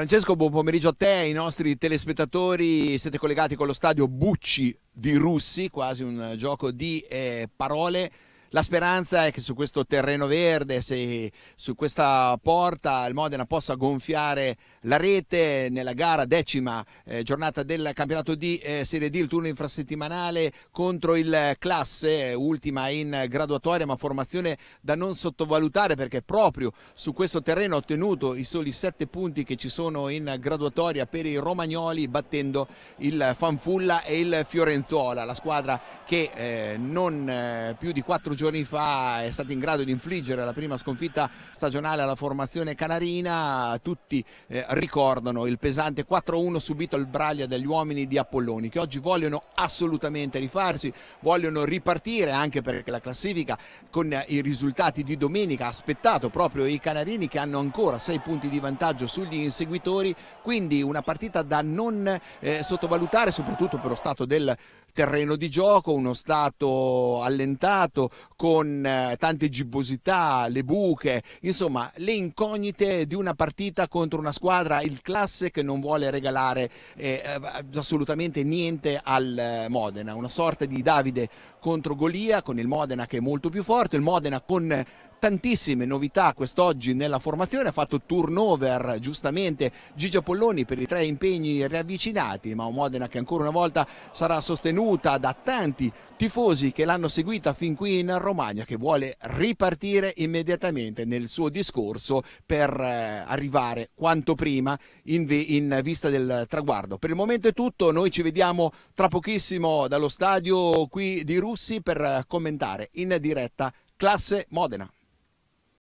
Francesco, buon pomeriggio a te, ai nostri telespettatori, siete collegati con lo stadio Bucci di Russi, quasi un gioco di eh, parole la speranza è che su questo terreno verde, se su questa porta il Modena possa gonfiare la rete nella gara decima eh, giornata del campionato di eh, Serie D, il turno infrasettimanale contro il Classe, ultima in graduatoria ma formazione da non sottovalutare perché proprio su questo terreno ha ottenuto i soli sette punti che ci sono in graduatoria per i romagnoli battendo il Fanfulla e il Fiorenzuola, la squadra che eh, non eh, più di quattro giorni fa è stato in grado di infliggere la prima sconfitta stagionale alla formazione canarina, tutti eh, ricordano il pesante 4-1 subito al Braglia dagli uomini di Apolloni che oggi vogliono assolutamente rifarsi, vogliono ripartire anche perché la classifica con i risultati di domenica ha aspettato proprio i canarini che hanno ancora 6 punti di vantaggio sugli inseguitori, quindi una partita da non eh, sottovalutare soprattutto per lo stato del terreno di gioco, uno stato allentato con eh, tante gibbosità, le buche, insomma le incognite di una partita contro una squadra, il classe che non vuole regalare eh, eh assolutamente niente al eh, Modena, una sorta di Davide contro Golia con il Modena che è molto più forte, il Modena con tantissime novità quest'oggi nella formazione, ha fatto turnover giustamente Gigio Polloni per i tre impegni riavvicinati, ma un Modena che ancora una volta sarà sostenuta da tanti tifosi che l'hanno seguita fin qui in Romagna, che vuole ripartire immediatamente nel suo discorso per eh, arrivare quanto prima in, in vista del traguardo. Per il momento è tutto, noi ci vediamo tra pochissimo dallo stadio qui di Russi per eh, commentare in diretta classe Modena.